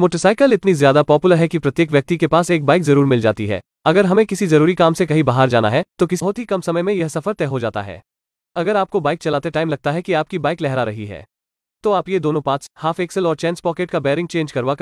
motorcycle इतनी ज्यादा popular है कि प्रत्येक व्यक्ति के पास एक बाइक जरूर मिल जाती है अगर हमें किसी जरूरी काम से कहीं बाहर जाना है तो किसी बहुत ही कम समय में यह सफर तय हो जाता है अगर आपको बाइक चलाते टाइम लगता है कि आपकी बाइक लहरा रही है तो आप ये दोनों पार्ट्स हाफ एक्सल और चेंस पॉकेट का बैरिंग चेंज करवा